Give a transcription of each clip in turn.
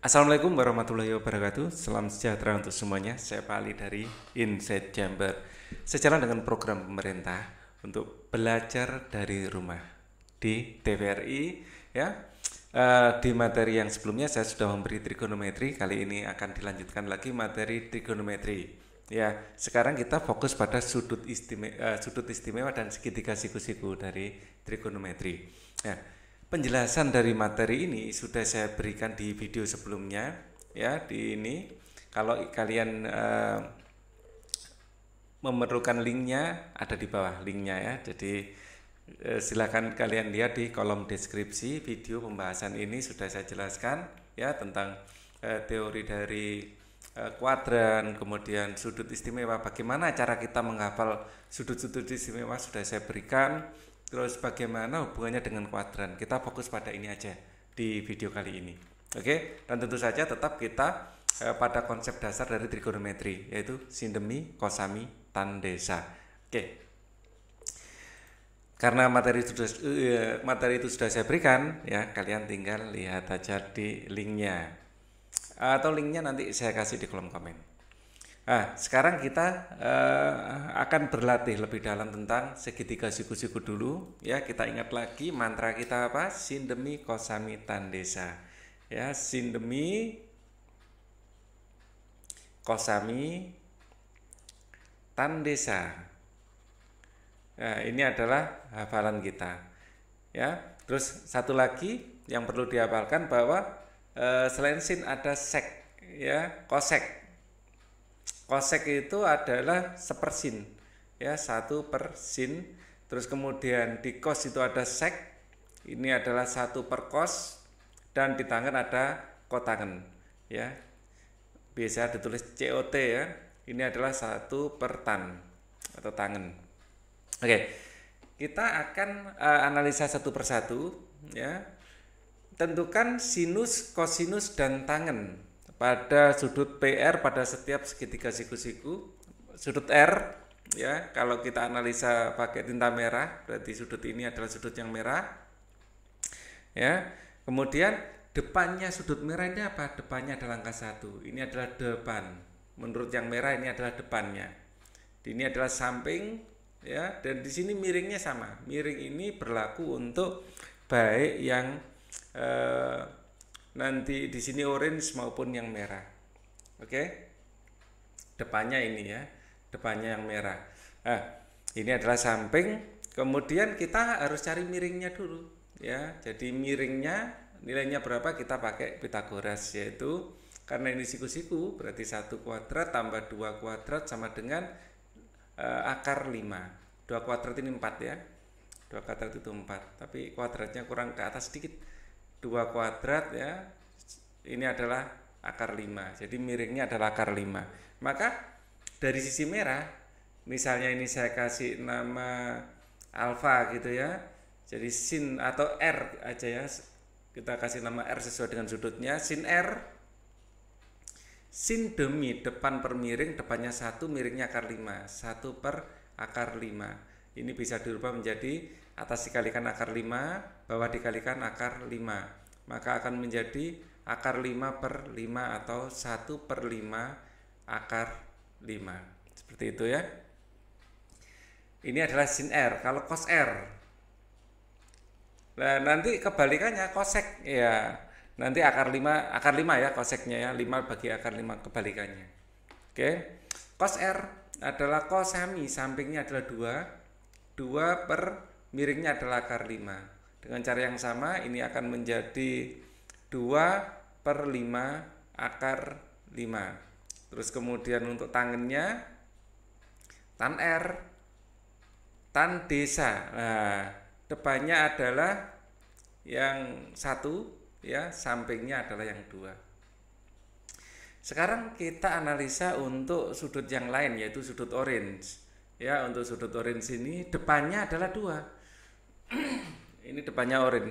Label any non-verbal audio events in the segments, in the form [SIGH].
Assalamualaikum warahmatullahi wabarakatuh. Salam sejahtera untuk semuanya. Saya Pak Ali dari Inside Chamber. Secara dengan program pemerintah untuk belajar dari rumah di TVRI ya. Eh, di materi yang sebelumnya saya sudah memberi trigonometri, kali ini akan dilanjutkan lagi materi trigonometri. Ya, sekarang kita fokus pada sudut istimewa, eh, sudut istimewa dan segitiga siku-siku dari trigonometri. Ya, penjelasan dari materi ini sudah saya berikan di video sebelumnya ya di ini kalau kalian eh, memerlukan linknya ada di bawah linknya ya jadi eh, silakan kalian lihat di kolom deskripsi video pembahasan ini sudah saya jelaskan ya tentang eh, teori dari eh, kuadran kemudian sudut istimewa bagaimana cara kita menghafal sudut-sudut istimewa sudah saya berikan Terus bagaimana hubungannya dengan kuadran? Kita fokus pada ini aja di video kali ini. Oke, dan tentu saja tetap kita eh, pada konsep dasar dari trigonometri yaitu sindemi, kosami, tandesa. Oke. Karena materi itu sudah uh, materi itu sudah saya berikan ya, kalian tinggal lihat aja di linknya atau linknya nanti saya kasih di kolom komen. Nah, sekarang kita uh, akan berlatih lebih dalam tentang segitiga siku-siku dulu. Ya, kita ingat lagi mantra kita apa? Sindemi kosami tandesa Ya, sindemi kosami tandesa Nah, ini adalah hafalan kita. Ya, terus satu lagi yang perlu dihafalkan bahwa uh, selain sin ada sek, ya, kosek Kosek itu adalah sepersin, ya satu persin. Terus kemudian di kos itu ada sek, ini adalah satu per kos, dan di tangan ada kotangan, ya. Biasa ditulis COT ya. Ini adalah satu per tan atau tangan. Oke, kita akan uh, analisa satu persatu, ya. Tentukan sinus, kosinus, dan tangan pada sudut PR pada setiap segitiga siku-siku sudut R ya kalau kita analisa pakai tinta merah berarti sudut ini adalah sudut yang merah ya kemudian depannya sudut merahnya apa depannya adalah angka satu ini adalah depan menurut yang merah ini adalah depannya ini adalah samping ya dan di sini miringnya sama miring ini berlaku untuk baik yang eh, nanti di sini orange maupun yang merah. Oke. Okay? Depannya ini ya, depannya yang merah. Nah, ini adalah samping. Kemudian kita harus cari miringnya dulu ya. Jadi miringnya nilainya berapa kita pakai Pitagoras yaitu karena ini siku-siku berarti satu kuadrat tambah dua kuadrat sama dengan e, akar 5 dua kuadrat ini 4 ya dua kuadrat itu 4 tapi kuadratnya kurang ke atas sedikit 2 kuadrat ya ini adalah akar 5 jadi miringnya adalah akar 5 maka dari sisi merah misalnya ini saya kasih nama alfa gitu ya jadi sin atau R aja ya kita kasih nama R sesuai dengan sudutnya sin R sin demi depan per miring depannya satu miringnya akar 5 satu per akar 5 ini bisa dirubah menjadi atas dikalikan akar 5 bahwa dikalikan akar 5 maka akan menjadi akar 5 per 5 atau 1 per 5 akar 5 seperti itu ya ini adalah sin R kalau cos R nah nanti kebalikannya kosek ya nanti akar 5 akar 5 ya koseknya ya 5 bagi akar 5 kebalikannya oke cos R adalah cos sami sampingnya adalah 2 2 per miringnya adalah akar 5 dengan cara yang sama ini akan menjadi 2 per 5 akar 5. Terus kemudian untuk tangannya tan R, tan desa. Nah, depannya adalah yang satu, ya sampingnya adalah yang dua. Sekarang kita analisa untuk sudut yang lain yaitu sudut orange. Ya, untuk sudut orange ini depannya adalah dua [CLEARS THROAT] ini depannya orin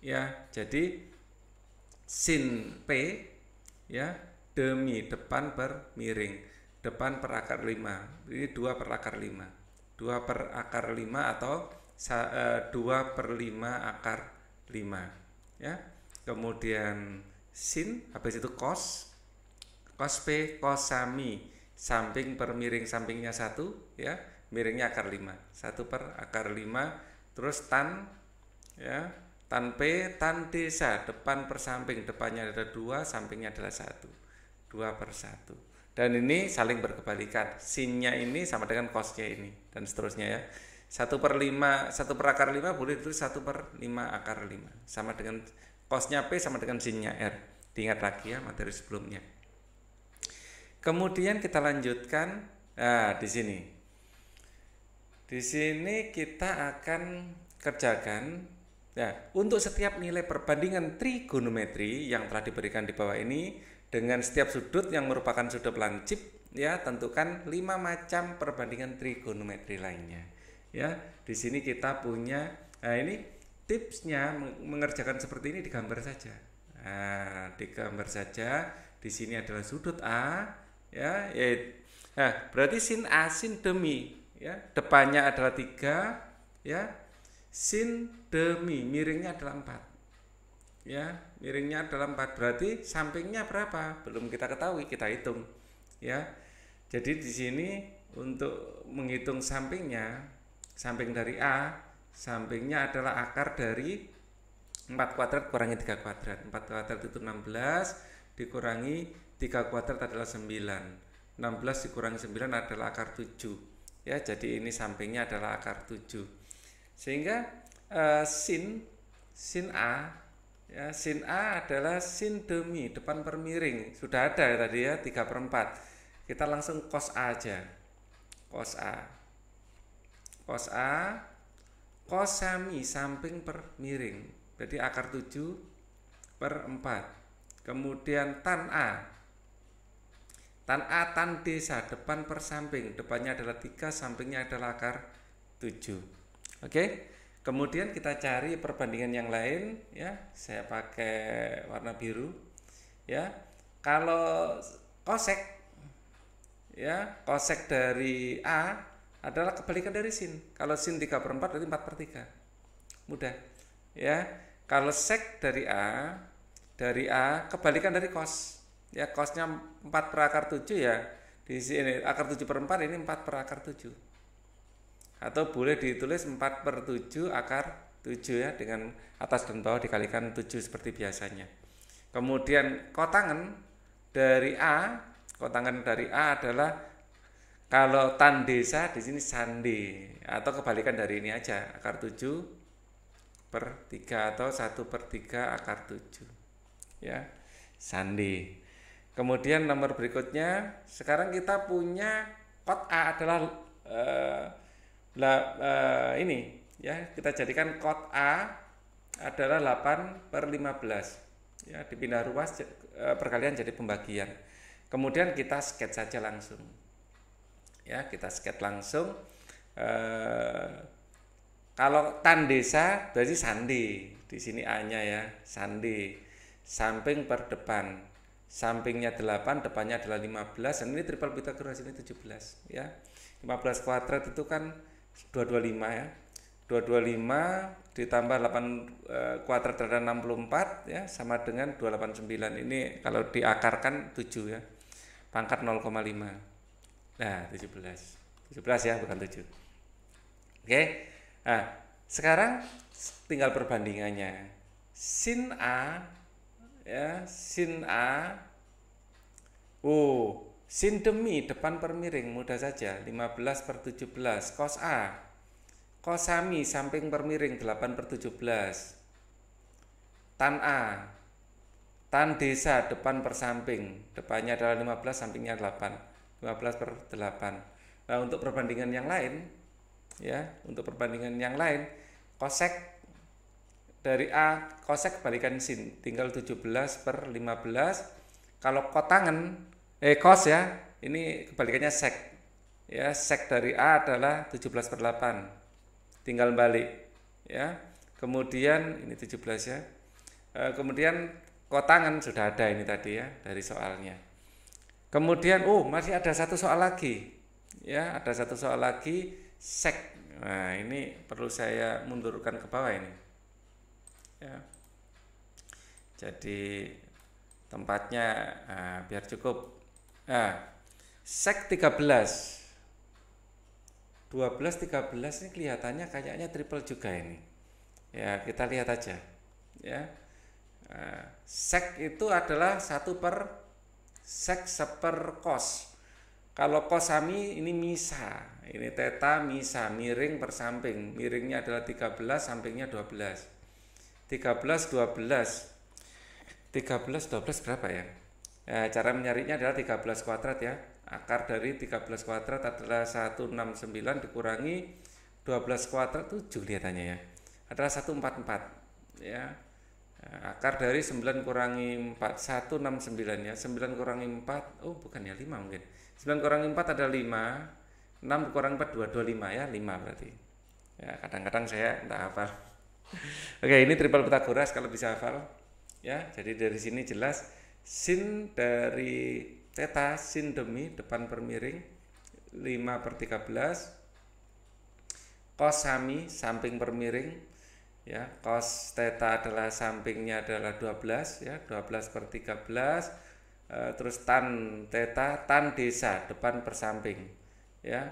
ya jadi sin p ya demi depan per miring depan per akar 5 ini 2 per akar 5 2 per akar 5 atau 2 per 5 akar 5 ya kemudian sin habis itu cos cos p cos sami samping per miring sampingnya satu ya miringnya akar 5 1 per akar 5 terus tan ya tan p tan desa depan persamping depannya ada dua sampingnya adalah satu dua per satu dan ini saling berkebalikan sinnya ini sama dengan cosnya ini dan seterusnya ya satu per lima satu per akar lima boleh ditulis satu per lima akar lima sama dengan cosnya p sama dengan sinnya r diingat lagi ya materi sebelumnya kemudian kita lanjutkan nah, di sini di sini kita akan kerjakan Nah, untuk setiap nilai perbandingan trigonometri yang telah diberikan di bawah ini dengan setiap sudut yang merupakan sudut lancip, ya tentukan lima macam perbandingan trigonometri lainnya. Ya, di sini kita punya nah ini tipsnya mengerjakan seperti ini di gambar saja. Nah, gambar saja. Di sini adalah sudut A, ya, yaitu Nah, berarti sin A sin demi, ya. Depannya adalah tiga ya sin demi miringnya adalah empat ya miringnya adalah empat berarti sampingnya berapa belum kita ketahui kita hitung ya jadi di sini untuk menghitung sampingnya samping dari A sampingnya adalah akar dari 4 kuadrat kurangi 3 kuadrat 4 kuadrat itu 16 dikurangi 3 kuadrat adalah 9 16 dikurangi 9 adalah akar 7 ya jadi ini sampingnya adalah akar 7 sehingga uh, sin sin A ya, sin A adalah sin demi depan permiring sudah ada ya, tadi ya tiga per empat kita langsung cos A aja cos A cos A cos sami samping permiring jadi akar 7 per 4 kemudian tan A tan A tan desa depan per samping depannya adalah tiga sampingnya adalah akar 7 Oke. Kemudian kita cari perbandingan yang lain ya. Saya pakai warna biru ya. Kalau kosek ya, kosek dari A adalah kebalikan dari sin. Kalau sin 3 4 berarti 4 per 3. Mudah ya. Kalau sek dari A dari A kebalikan dari cos. Ya cosnya 4 per akar 7 ya. Di sini akar 7 per 4 ini 4 per akar 7 atau boleh ditulis 4 per 7 akar 7 ya dengan atas dan bawah dikalikan 7 seperti biasanya kemudian kotangan dari A kotangan dari A adalah kalau tan desa di sini sandi atau kebalikan dari ini aja akar 7 per 3 atau 1 per 3 akar 7 ya sandi kemudian nomor berikutnya sekarang kita punya kot A adalah eh, lah e, ini ya kita jadikan kot A adalah 8 per 15 ya dipindah ruas e, eh, perkalian jadi pembagian kemudian kita sket saja langsung ya kita sket langsung e, kalau tan desa berarti sandi di sini A nya ya sandi samping per depan sampingnya 8 depannya adalah 15 dan ini triple Pythagoras ini 17 ya 15 kuadrat itu kan 225 ya 225 ditambah 8 eh, kuadrat terhadap 64 ya sama dengan 289 ini kalau diakarkan 7 ya pangkat 0,5 nah 17 17 ya bukan 7 oke nah sekarang tinggal perbandingannya sin A ya sin A oh demi depan per miring mudah saja 15 per 17 cos A Kosami samping per miring 8 per 17 Tan A Tan desa depan per samping Depannya adalah 15 sampingnya 8 15 per 8 Nah untuk perbandingan yang lain ya Untuk perbandingan yang lain Kosek dari A kosek balikan sin tinggal 17 per 15 kalau kotangan eh cos ya ini kebalikannya sec ya sec dari A adalah 17 per 8 tinggal balik ya kemudian ini 17 ya e, kemudian kotangan sudah ada ini tadi ya dari soalnya kemudian oh masih ada satu soal lagi ya ada satu soal lagi sec nah ini perlu saya mundurkan ke bawah ini ya jadi tempatnya nah, biar cukup Nah, sek 13. 12 13 ini kelihatannya kayaknya triple juga ini. Ya, kita lihat aja. Ya. Nah, sek itu adalah satu per sek seper kos. Kalau kosami ini misa, ini teta misa, miring per samping. Miringnya adalah 13, sampingnya 12. 13 12. 13 12 berapa ya? Nah, cara menyarinya adalah 13 kuadrat ya. Akar dari 13 kuadrat adalah 169 dikurangi 12 kuadrat itu kelihatannya ya. Adalah 144 ya. Eh, akar dari 9 kurangi 4 169 ya. 9 kurangi 4 oh bukan ya 5 mungkin. 9 kurangi 4 ada 5. 6 kurang 4 2 25 ya, 5 berarti. Ya, kadang-kadang saya entah hafal. [LAUGHS] Oke, ini triple Pythagoras kalau bisa hafal. Ya, jadi dari sini jelas sin dari teta sin demi depan bermiring 5 per 13 cos sami samping bermiring ya cos teta adalah sampingnya adalah 12 ya 12 per 13 e, eh, terus tan teta tan desa depan ya. per samping ya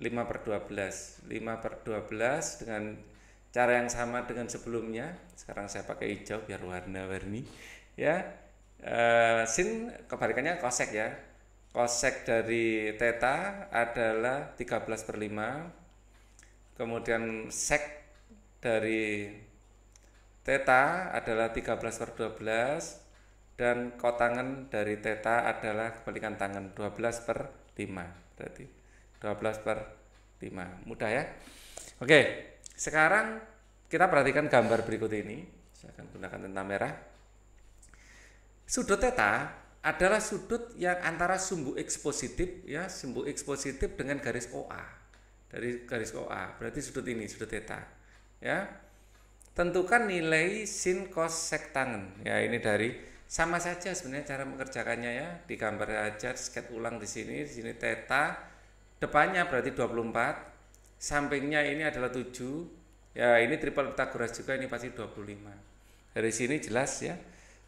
5 per 12 5 per 12 dengan cara yang sama dengan sebelumnya sekarang saya pakai hijau biar warna warni ya Uh, sin kebalikannya kosek ya. Kosek dari theta adalah 13 per 5. Kemudian sek dari theta adalah 13 per 12 dan kotangan dari theta adalah kebalikan tangan 12 per 5 berarti 12 per 5 mudah ya oke sekarang kita perhatikan gambar berikut ini saya akan gunakan tentang merah Sudut theta adalah sudut yang antara sumbu X positif ya, sumbu X positif dengan garis OA. Dari garis OA, berarti sudut ini, sudut theta. Ya. Tentukan nilai sin cos sek tangen. Ya, ini dari sama saja sebenarnya cara mengerjakannya ya. Di gambar aja, sket ulang di sini, di sini theta depannya berarti 24, sampingnya ini adalah 7. Ya, ini triple Pythagoras juga ini pasti 25. Dari sini jelas ya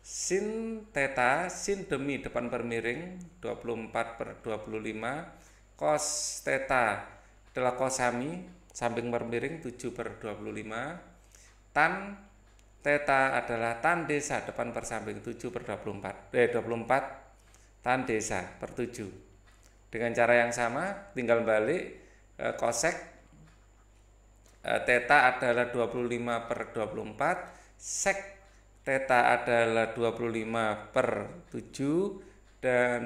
sin theta sin demi depan bermiring 24 per 25 cos theta adalah kosami samping bermiring 7 per 25 tan theta adalah tan desa depan per samping 7 per 24 eh 24 tan desa per 7 dengan cara yang sama tinggal balik eh, kosek eh, theta adalah 25 per 24 sek Teta adalah 25 per 7 dan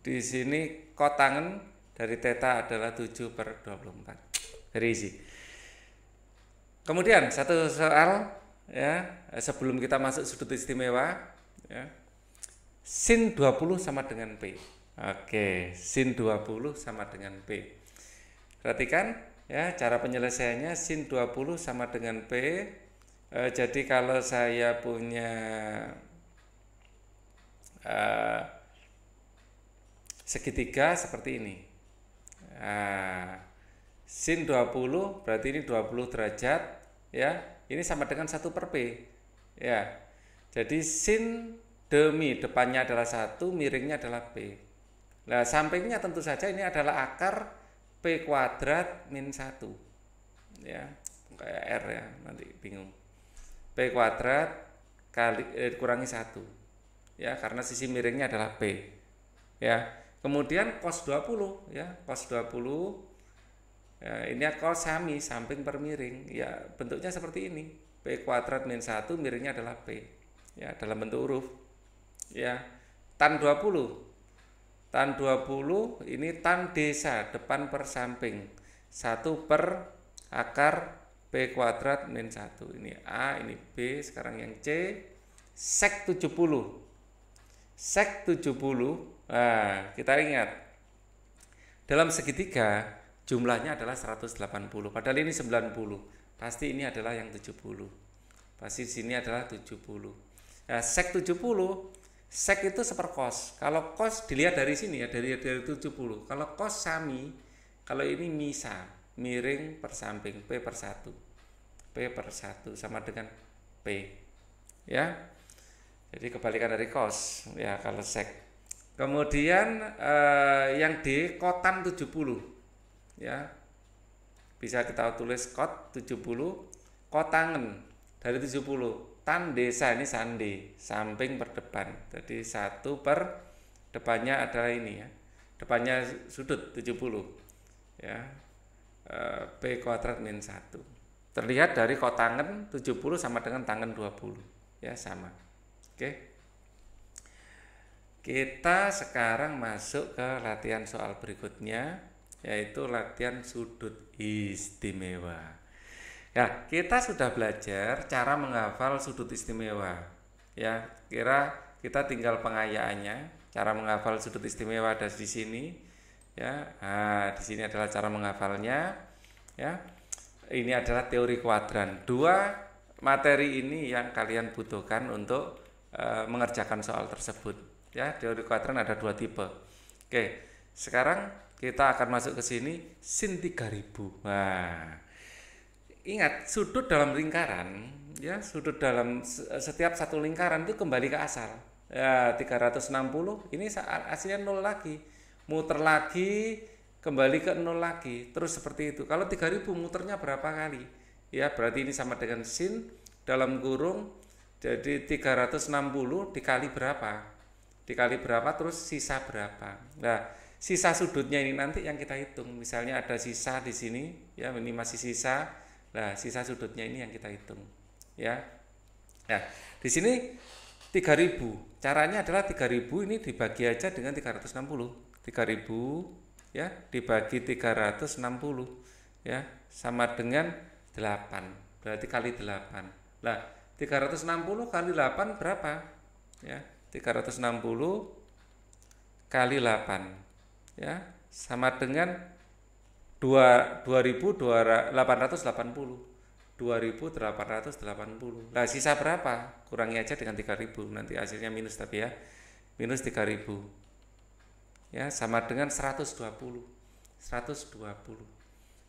di sini kotangan dari teta adalah 7 per 24. Very easy. Kemudian satu soal ya sebelum kita masuk sudut istimewa ya. Sin 20 sama dengan P. Oke, sin 20 sama dengan P. Perhatikan ya cara penyelesaiannya sin 20 sama dengan P e, jadi kalau saya punya e, segitiga seperti ini nah, sin 20 berarti ini 20 derajat ya ini sama dengan satu per P ya jadi sin demi depannya adalah satu miringnya adalah P nah sampingnya tentu saja ini adalah akar P kuadrat min satu, ya kayak R ya nanti bingung P kuadrat kali eh, kurangi satu ya karena sisi miringnya adalah P ya kemudian cos 20 ya cos 20 ya, ini cos sami samping per miring ya bentuknya seperti ini P kuadrat min satu miringnya adalah P ya dalam bentuk huruf ya tan 20 tan 20 ini tan desa depan per samping 1 per akar P kuadrat min 1 ini A ini B sekarang yang C sek 70 sek 70 nah, kita ingat dalam segitiga jumlahnya adalah 180 padahal ini 90 pasti ini adalah yang 70 pasti sini adalah 70 nah, sek 70 sek itu seperkos kalau kos dilihat dari sini ya dari dari 70 kalau kos sami kalau ini misa miring per samping P per 1 P per 1 sama dengan P ya jadi kebalikan dari cos ya kalau sek kemudian eh, yang D kotan 70 ya bisa kita tulis kot 70 kotangen dari 70 tan desa ini sandi samping per depan jadi satu per depannya adalah ini ya depannya sudut 70 ya P eh, kuadrat min 1 terlihat dari kotangen 70 sama dengan tangan 20 ya sama oke kita sekarang masuk ke latihan soal berikutnya yaitu latihan sudut istimewa ya kita sudah belajar cara menghafal sudut istimewa ya kira kita tinggal pengayaannya cara menghafal sudut istimewa ada di sini ya nah, di sini adalah cara menghafalnya ya ini adalah teori kuadran dua materi ini yang kalian butuhkan untuk e, mengerjakan soal tersebut ya teori kuadran ada dua tipe oke sekarang kita akan masuk ke sini sin 3000 nah ingat sudut dalam lingkaran ya sudut dalam setiap satu lingkaran itu kembali ke asal ya 360 ini saat aslinya nol lagi muter lagi kembali ke nol lagi terus seperti itu kalau 3000 muternya berapa kali ya berarti ini sama dengan sin dalam kurung jadi 360 dikali berapa dikali berapa terus sisa berapa nah sisa sudutnya ini nanti yang kita hitung misalnya ada sisa di sini ya ini masih sisa nah sisa sudutnya ini yang kita hitung ya nah di sini 3000 caranya adalah 3000 ini dibagi aja dengan 360 3000 ya dibagi 360 ya sama dengan 8 berarti kali 8 lah 360 kali 8 berapa ya 360 kali 8 ya sama dengan 2 2880 2880 lah sisa berapa kurangi aja dengan 3000 nanti hasilnya minus tapi ya minus 3000 ya sama dengan 120 120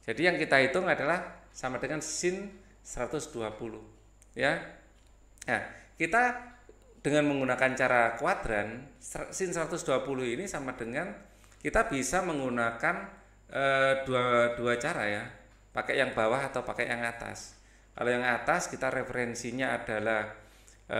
jadi yang kita hitung adalah sama dengan sin 120 ya nah kita dengan menggunakan cara kuadran sin 120 ini sama dengan kita bisa menggunakan e, dua, dua cara ya pakai yang bawah atau pakai yang atas kalau yang atas kita referensinya adalah e,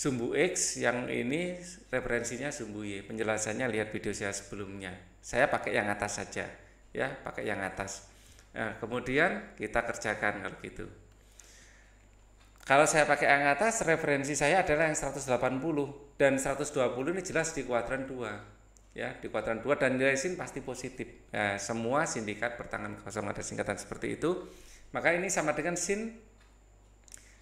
sumbu X yang ini referensinya sumbu Y penjelasannya lihat video saya sebelumnya saya pakai yang atas saja ya pakai yang atas nah, kemudian kita kerjakan kalau gitu kalau saya pakai yang atas referensi saya adalah yang 180 dan 120 ini jelas di kuadran 2 ya di kuadran 2 dan nilai sin pasti positif nah, semua sindikat bertangan kosong ada singkatan seperti itu maka ini sama dengan sin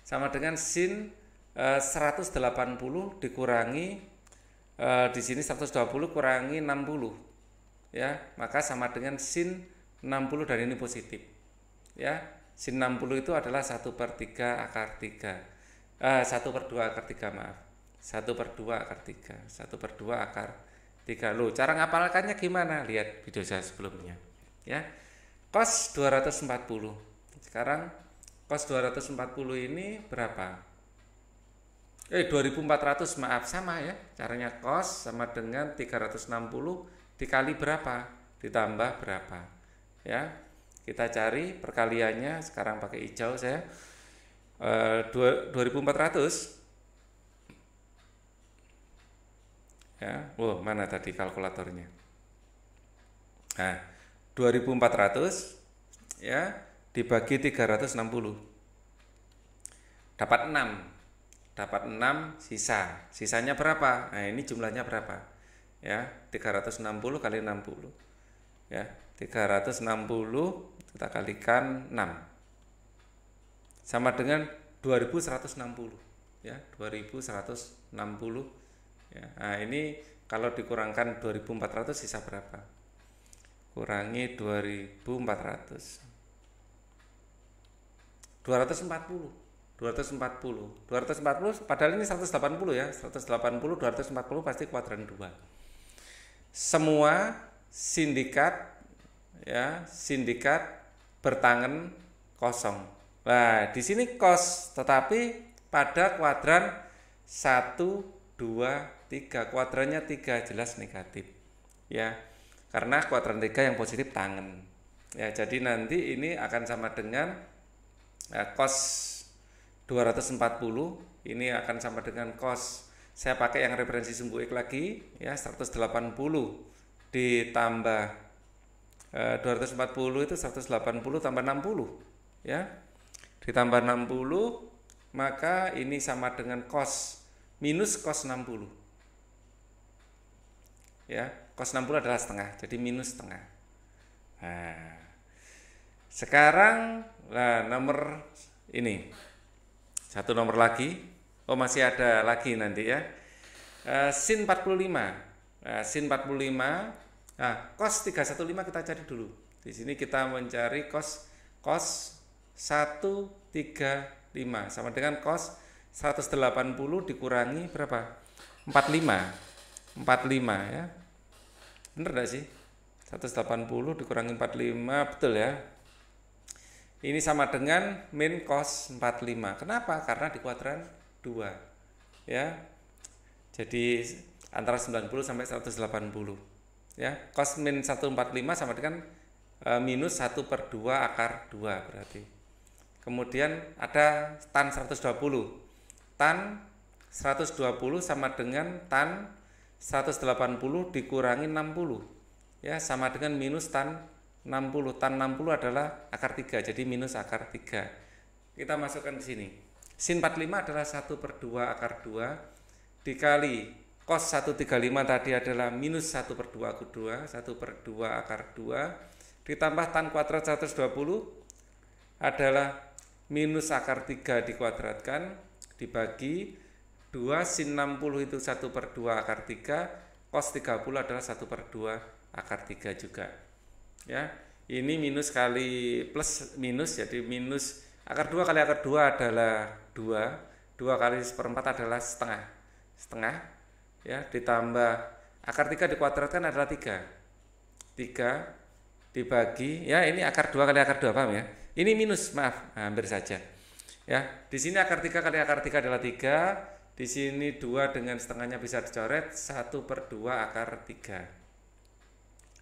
sama dengan sin 180 eh, dikurangi e, di sini 120 kurangi 60 ya maka sama dengan sin 60 dan ini positif ya sin 60 itu adalah 1 per 3 akar 3 e, 1 per 2 akar 3 maaf 1 per 2 akar 3 1 per 2 akar 3 Loh, cara ngapalkannya gimana lihat video saya sebelumnya ya cos 240 sekarang cos 240 ini berapa eh 2400 maaf sama ya caranya cos sama dengan 360 dikali berapa ditambah berapa ya kita cari perkaliannya sekarang pakai hijau saya eh, 2400 ya oh mana tadi kalkulatornya nah 2400 ya dibagi 360 dapat 6 dapat 6 sisa. Sisanya berapa? Nah, ini jumlahnya berapa? Ya, 360 kali 60. Ya, 360 kita kalikan 6. Sama dengan 2160. Ya, 2160. Ya, nah ini kalau dikurangkan 2400 sisa berapa? Kurangi 2400. 240 240. 240 padahal ini 180 ya. 180 240 pasti kuadran 2. Semua sindikat ya, sindikat bertangan kosong. Nah, di sini kos tetapi pada kuadran 1 2 3 kuadrannya 3 jelas negatif. Ya. Karena kuadran 3 yang positif tangan. Ya, jadi nanti ini akan sama dengan ya, kos 240 ini akan sama dengan cos saya pakai yang referensi sumbu X lagi ya 180 ditambah e, eh, 240 itu 180 tambah 60 ya ditambah 60 maka ini sama dengan cos minus cos 60 ya cos 60 adalah setengah jadi minus setengah nah sekarang nah, nomor ini satu nomor lagi. Oh, masih ada lagi nanti ya. E, sin 45. E, eh, sin 45. Nah, cos 315 kita cari dulu. Di sini kita mencari cos cos 135 sama dengan cos 180 dikurangi berapa? 45. 45 ya. Benar enggak sih? 180 dikurangi 45 betul ya? Ini sama dengan min cos 45. Kenapa? Karena di kuadran 2. Ya. Jadi antara 90 sampai 180. Ya, cos min 145 sama dengan e, minus 1 per 2 akar 2 berarti. Kemudian ada tan 120. Tan 120 sama dengan tan 180 dikurangi 60 ya sama dengan minus tan 60 tan 60 adalah akar 3 jadi minus akar 3 kita masukkan ke sini sin 45 adalah 1 per 2 akar 2 dikali cos 135 tadi adalah minus 1 per 2 akar 2 1 per 2 akar 2 ditambah tan kuadrat 120 adalah minus akar 3 dikuadratkan dibagi 2 sin 60 itu 1 per 2 akar 3 cos 30 adalah 1 per 2 akar 3 juga ya ini minus kali plus minus jadi minus akar dua kali akar dua adalah dua dua kali seperempat adalah setengah setengah ya ditambah akar tiga dikuadratkan adalah tiga tiga dibagi ya ini akar dua kali akar dua paham ya ini minus maaf nah, hampir saja ya di sini akar tiga kali akar tiga adalah tiga di sini dua dengan setengahnya bisa dicoret satu per dua akar tiga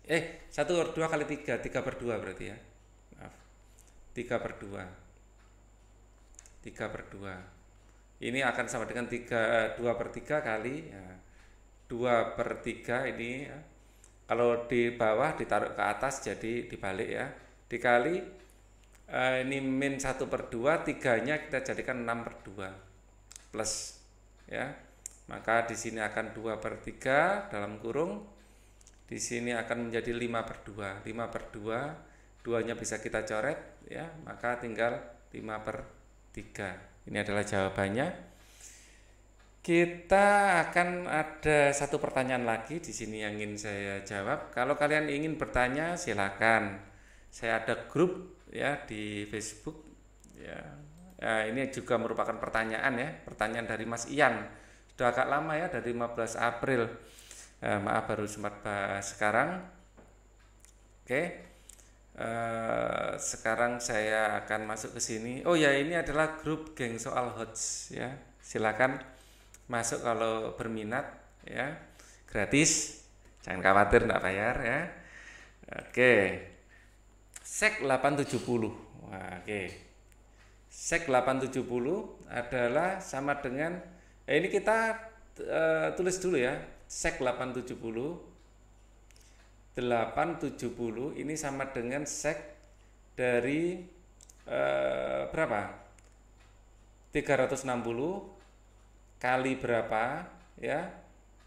eh satu per dua kali tiga tiga per dua berarti ya maaf tiga per dua tiga per dua ini akan sama dengan tiga eh, dua per tiga kali ya. dua per tiga ini ya. kalau di bawah ditaruh ke atas jadi dibalik ya dikali eh, ini min satu per dua tiganya kita jadikan enam per dua plus ya maka di sini akan dua per tiga dalam kurung di sini akan menjadi 5 per 2 5 per 2 duanya bisa kita coret ya maka tinggal 5 per 3 ini adalah jawabannya kita akan ada satu pertanyaan lagi di sini yang ingin saya jawab kalau kalian ingin bertanya silakan saya ada grup ya di Facebook ya nah, ini juga merupakan pertanyaan ya pertanyaan dari Mas Ian sudah agak lama ya dari 15 April eh, maaf baru sempat bahas eh, sekarang oke okay. Eh, sekarang saya akan masuk ke sini oh ya ini adalah grup geng soal hots ya silakan masuk kalau berminat ya gratis jangan khawatir tidak bayar ya oke okay. sek 870 oke okay. sek 870 adalah sama dengan eh, ini kita e, tulis dulu ya sek 870 870 ini sama dengan sek dari eh, berapa 360 kali berapa ya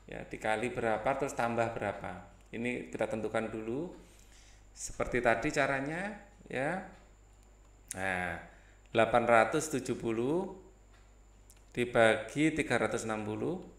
ya dikali berapa terus tambah berapa ini kita tentukan dulu seperti tadi caranya ya nah 870 dibagi 360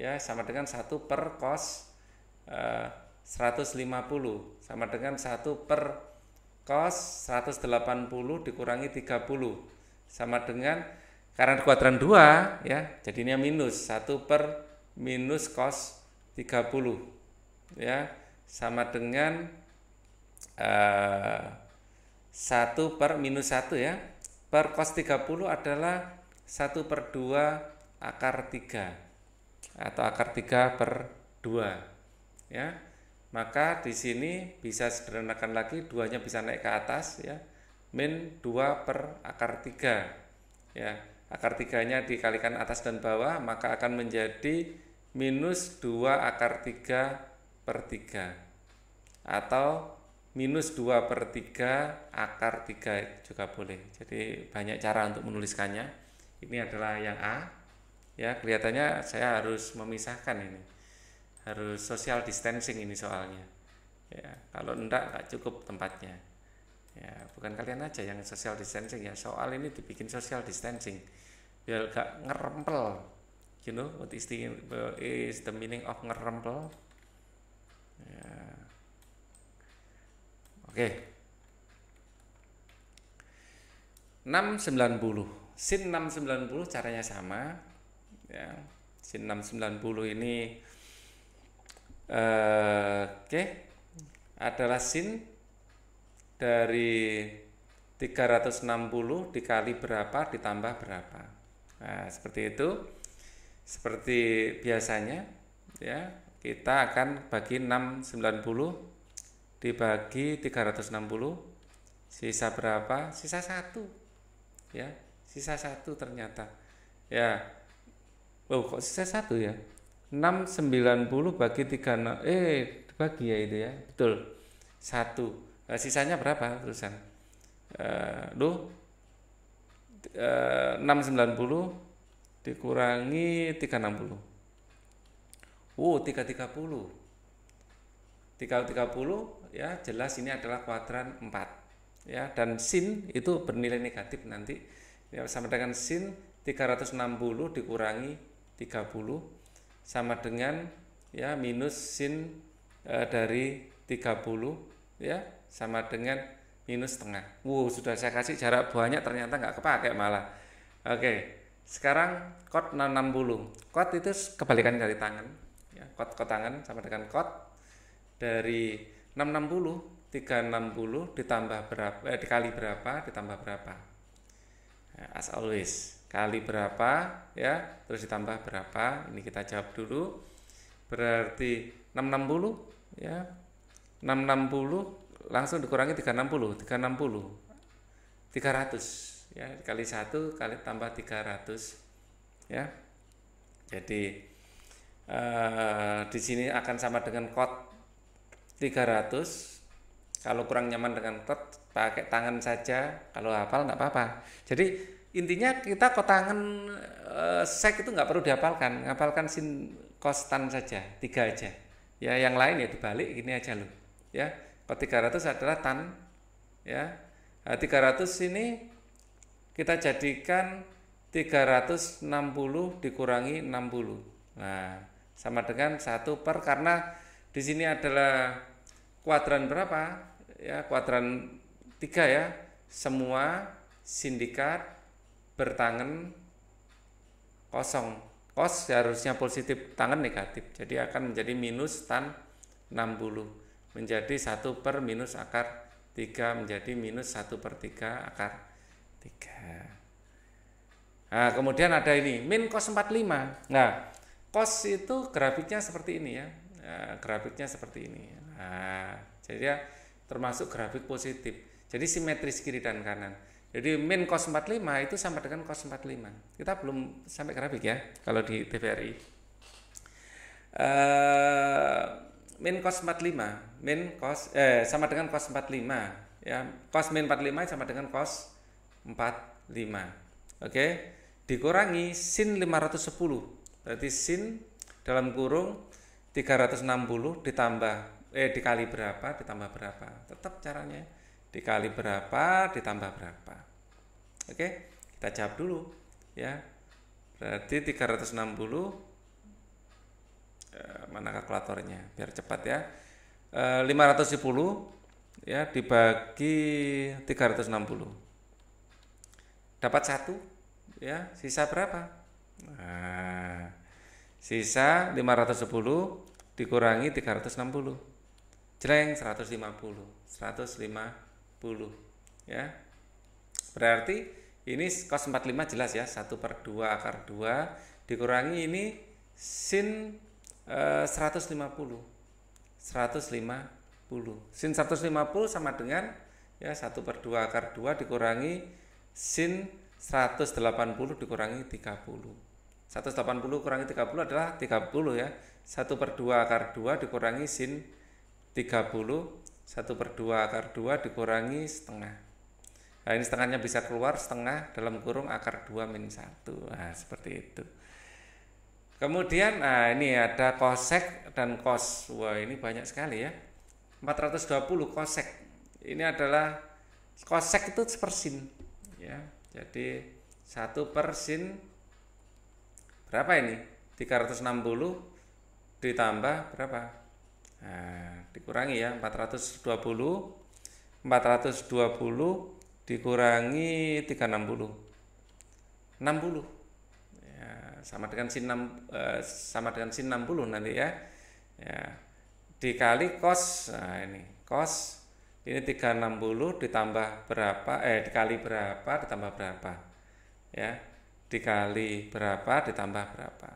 ya sama dengan 1 per cos uh, 150 sama dengan 1 per cos 180 dikurangi 30 sama dengan karena kuadran 2 ya jadinya minus 1 per minus cos 30 ya sama dengan uh, eh, 1 per minus 1 ya per cos 30 adalah 1 per 2 akar 3 atau akar 3 per 2 ya maka di sini bisa sederhanakan lagi duanya bisa naik ke atas ya min 2 per akar 3 ya akar 3 nya dikalikan atas dan bawah maka akan menjadi minus 2 akar 3 per 3 atau minus 2 per 3 akar 3 juga boleh jadi banyak cara untuk menuliskannya ini adalah yang A ya kelihatannya saya harus memisahkan ini harus social distancing ini soalnya ya kalau enggak enggak cukup tempatnya ya bukan kalian aja yang social distancing ya soal ini dibikin social distancing biar enggak ngerempel you know what is the is the meaning of ngerempel ya. oke okay. 690 sin 690 caranya sama ya sin 690 ini eh, oke okay, adalah sin dari 360 dikali berapa ditambah berapa nah, seperti itu seperti biasanya ya kita akan bagi 690 dibagi 360 sisa berapa sisa satu ya sisa satu ternyata ya Oh, kok sisa satu ya? 690 bagi 36. Eh, bagi ya itu ya. Betul. Satu. Nah, sisanya berapa tulisan Eh, eh, uh, 690 dikurangi 360. Wow, 330. 330 ya jelas ini adalah kuadran 4. Ya, dan sin itu bernilai negatif nanti. Ya, sama dengan sin 360 dikurangi 30 sama dengan ya minus sin e, dari 30 ya sama dengan minus setengah. Wow, sudah saya kasih jarak banyak ternyata nggak kepake malah. Oke, sekarang kot 60. Kot itu kebalikan dari tangan. Ya, kot kot tangan sama dengan kot dari 660 360 ditambah berapa eh, dikali berapa ditambah berapa. Ya, as always kali berapa ya terus ditambah berapa ini kita jawab dulu berarti 660 ya 660 langsung dikurangi 360 360 300 ya kali satu kali tambah 300 ya jadi eh, di sini akan sama dengan kot 300 kalau kurang nyaman dengan kot pakai tangan saja kalau hafal nggak apa-apa jadi intinya kita kotangan uh, eh, sek itu nggak perlu dihafalkan ngapalkan sin kostan saja tiga aja ya yang lain ya dibalik ini aja loh ya kalau 300 adalah tan ya nah, 300 ini kita jadikan 360 dikurangi 60 nah sama dengan satu per karena di sini adalah kuadran berapa ya kuadran tiga ya semua sindikat bertangan kosong kos seharusnya positif tangan negatif jadi akan menjadi minus tan 60 menjadi 1 per minus akar 3 menjadi minus 1 per 3 akar 3 nah kemudian ada ini min cos 45 nah cos itu grafiknya seperti ini ya nah, grafiknya seperti ini nah jadi ya termasuk grafik positif jadi simetris kiri dan kanan jadi min cos 45 itu sama dengan cos 45. Kita belum sampai grafik ya kalau di TVRI. Uh, eh, min cos 45, min cos eh, sama dengan cos 45 ya. Cos min 45 sama dengan cos 45. Oke. Okay? Dikurangi sin 510. Berarti sin dalam kurung 360 ditambah eh dikali berapa ditambah berapa. Tetap caranya dikali berapa ditambah berapa oke kita jawab dulu ya berarti 360 eh, mana kalkulatornya biar cepat ya eh, ratus 510 ya dibagi 360 dapat satu ya sisa berapa nah, sisa 510 dikurangi 360 jeleng 150 150 10, ya berarti ini cos 45 jelas ya 1 per 2 akar 2 dikurangi ini sin eh, 150 150 sin 150 sama dengan ya 1 per 2 akar 2 dikurangi sin 180 dikurangi 30 180 kurangi 30 adalah 30 ya 1 per 2 akar 2 dikurangi sin 30 1 per 2 akar 2 dikurangi setengah nah ini setengahnya bisa keluar setengah dalam kurung akar 2 minus 1 nah seperti itu kemudian nah ini ada kosek dan kos wah ini banyak sekali ya 420 kosek ini adalah kosek itu persin ya jadi 1 persin berapa ini 360 ditambah berapa Nah, dikurangi ya 420 420 dikurangi 360 60 ya, sama dengan sin 6 eh, sama dengan sin 60 nanti ya ya dikali cos nah ini cos ini 360 ditambah berapa eh dikali berapa ditambah berapa ya dikali berapa ditambah berapa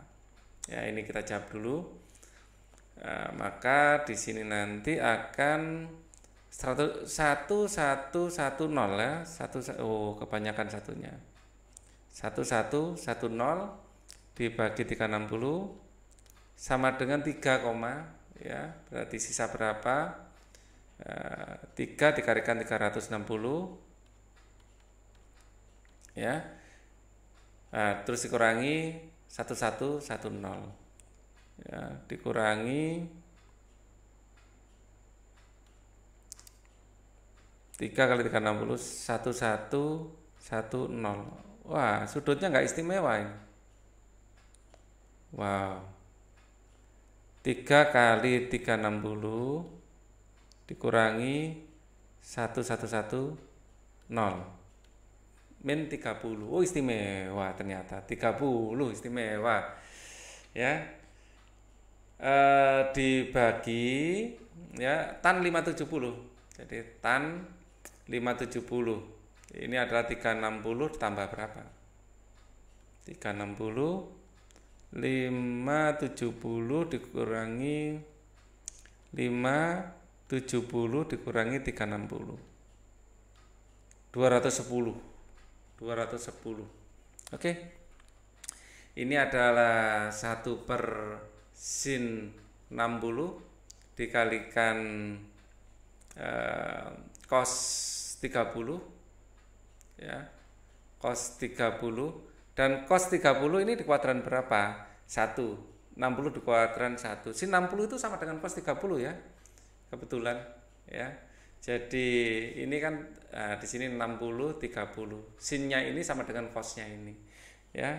ya ini kita jawab dulu Nah, maka di sini nanti akan 1110 ya. 1, oh, kebanyakan satunya. 1110 dibagi 360 sama dengan 3, ya. Berarti sisa berapa? E, eh, 3 dikalikan 360 ya. Nah, terus dikurangi 1110 ya, dikurangi tiga kali tiga enam puluh satu satu satu nol wah sudutnya nggak istimewa ya wow tiga kali tiga enam puluh dikurangi satu satu satu nol min puluh oh istimewa ternyata tiga puluh istimewa ya Eh, dibagi ya tan 570. Jadi tan 570. Ini adalah 360 ditambah berapa? 360 570 dikurangi 570 dikurangi 360. 210 210 oke ini adalah satu per sin 60 dikalikan eh, cos 30 ya cos 30 dan cos 30 ini di kuadran berapa? 1 60 di kuadran 1 sin 60 itu sama dengan cos 30 ya kebetulan ya jadi ini kan nah, di sini 60 30 sinnya ini sama dengan cosnya ini ya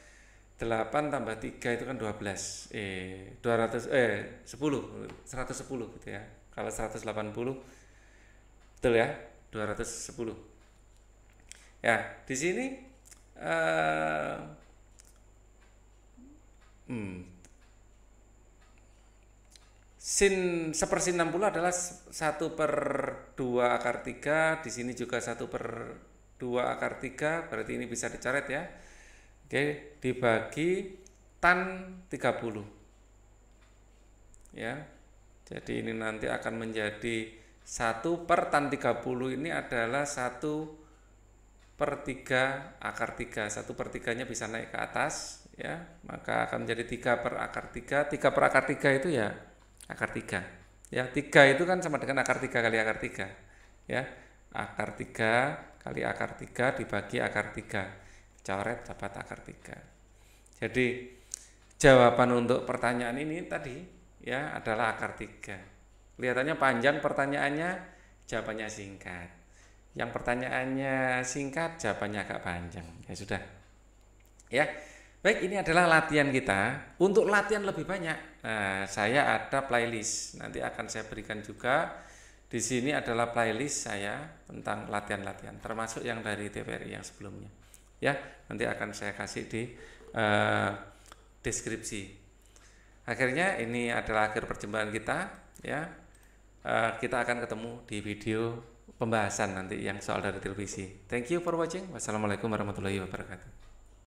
8 tambah 3 itu kan 12 eh 200 eh 10 110 gitu ya kalau 180 betul ya 210 ya di sini uh, hmm, sin sepersin 60 adalah 1 per 2 akar 3 di sini juga 1 per 2 akar 3 berarti ini bisa dicoret ya Oke, dibagi tan 30. Ya. Jadi ini nanti akan menjadi 1 per tan 30 ini adalah 1 per 3 akar 3. 1 per 3-nya bisa naik ke atas ya, maka akan menjadi 3 per akar 3. 3 per akar 3 itu ya akar 3. Ya, 3 itu kan sama dengan akar 3 kali akar 3. Ya, akar 3 kali akar 3 dibagi akar 3 coret dapat akar tiga. Jadi jawaban untuk pertanyaan ini tadi ya adalah akar tiga. Kelihatannya panjang pertanyaannya, jawabannya singkat. Yang pertanyaannya singkat, jawabannya agak panjang. Ya sudah. Ya. Baik, ini adalah latihan kita. Untuk latihan lebih banyak, nah, saya ada playlist. Nanti akan saya berikan juga di sini adalah playlist saya tentang latihan-latihan, termasuk yang dari TVRI yang sebelumnya ya nanti akan saya kasih di uh, deskripsi akhirnya ini adalah akhir perjumpaan kita ya uh, kita akan ketemu di video pembahasan nanti yang soal dari televisi thank you for watching wassalamualaikum warahmatullahi wabarakatuh